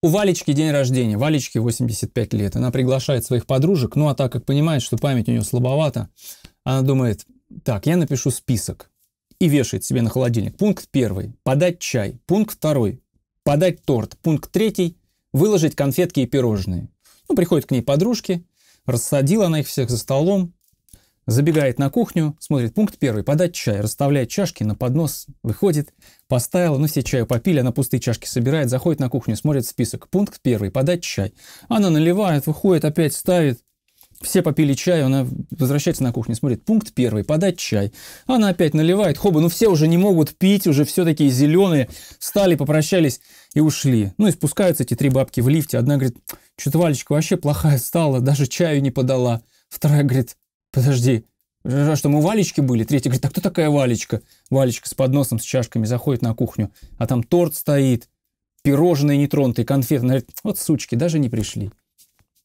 У Валечки день рождения, Валечке 85 лет. Она приглашает своих подружек, ну а так как понимает, что память у нее слабовата, она думает, так, я напишу список и вешает себе на холодильник. Пункт первый – подать чай. Пункт второй – подать торт. Пункт третий – выложить конфетки и пирожные. Ну, приходят к ней подружки, рассадила она их всех за столом, Забегает на кухню, смотрит пункт первый, подать чай, расставляет чашки на поднос, выходит, поставил, ну все чаю попили, она пустые чашки собирает, заходит на кухню, смотрит список. Пункт первый, подать чай. Она наливает, выходит, опять ставит, все попили чай, она возвращается на кухню, смотрит, пункт первый, подать чай. Она опять наливает, хоба, ну все уже не могут пить, уже все такие зеленые, встали, попрощались и ушли. Ну и спускаются эти три бабки в лифте, одна говорит, что-то Валечка вообще плохая стала, даже чаю не подала. Вторая говорит, подожди, что мы валечки были? Третий говорит, а кто такая валечка? Валечка с подносом, с чашками заходит на кухню, а там торт стоит, пирожные нетронутые, конфеты. Она говорит, вот сучки, даже не пришли.